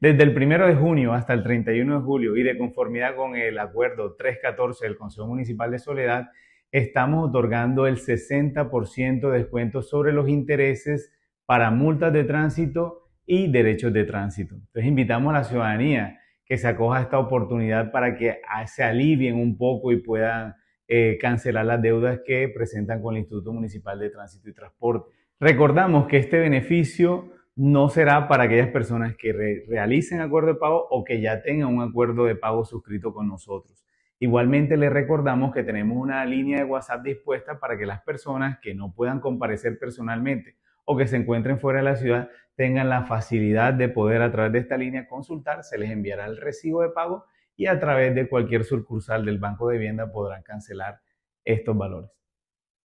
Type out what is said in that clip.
Desde el 1 de junio hasta el 31 de julio y de conformidad con el acuerdo 314 del Consejo Municipal de Soledad, estamos otorgando el 60% de descuento sobre los intereses para multas de tránsito y derechos de tránsito. Entonces invitamos a la ciudadanía que se acoja a esta oportunidad para que se alivien un poco y puedan eh, cancelar las deudas que presentan con el Instituto Municipal de Tránsito y Transporte. Recordamos que este beneficio no será para aquellas personas que realicen acuerdo de pago o que ya tengan un acuerdo de pago suscrito con nosotros. Igualmente les recordamos que tenemos una línea de WhatsApp dispuesta para que las personas que no puedan comparecer personalmente o que se encuentren fuera de la ciudad tengan la facilidad de poder a través de esta línea consultar, se les enviará el recibo de pago y a través de cualquier sucursal del Banco de Vivienda podrán cancelar estos valores.